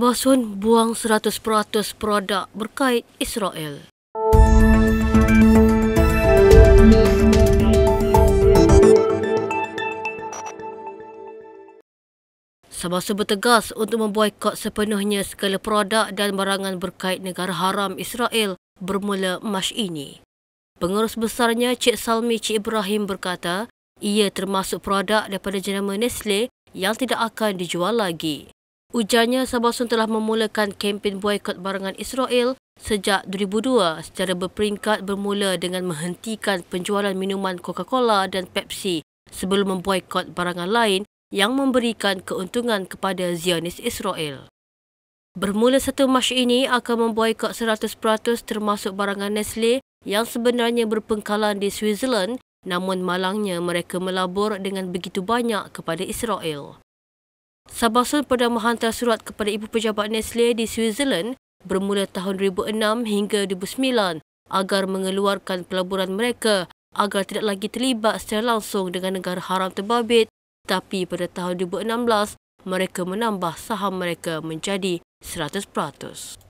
Bosun buang 100% produk berkait Israel. Semasa bertegas untuk memboikot sepenuhnya segala produk dan barangan berkait negara haram Israel bermula Mac ini. Pengurus besarnya Cik Salmi Cik Ibrahim berkata, ia termasuk produk daripada jenama Nestle yang tidak akan dijual lagi. Ujarnya, Sabahsun telah memulakan kempen boykot barangan Israel sejak 2002 secara berperingkat bermula dengan menghentikan penjualan minuman Coca-Cola dan Pepsi sebelum memboykot barangan lain yang memberikan keuntungan kepada Zionis Israel. Bermula 1 Mac ini akan memboikot 100% termasuk barangan Nestle yang sebenarnya berpengkalan di Switzerland namun malangnya mereka melabur dengan begitu banyak kepada Israel. Sabahsun pernah menghantar surat kepada ibu pejabat Nestle di Switzerland bermula tahun 2006 hingga 2009 agar mengeluarkan pelaburan mereka agar tidak lagi terlibat secara langsung dengan negara haram terbabit tapi pada tahun 2016 mereka menambah saham mereka menjadi 100%.